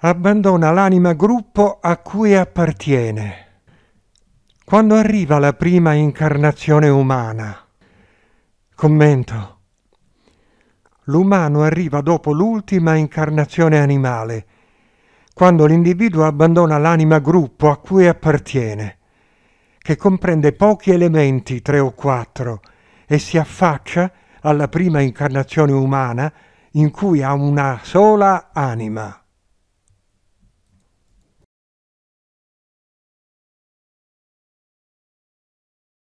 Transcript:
abbandona l'anima gruppo a cui appartiene. Quando arriva la prima incarnazione umana? Commento. L'umano arriva dopo l'ultima incarnazione animale, quando l'individuo abbandona l'anima gruppo a cui appartiene, che comprende pochi elementi, tre o quattro, e si affaccia alla prima incarnazione umana in cui ha una sola anima.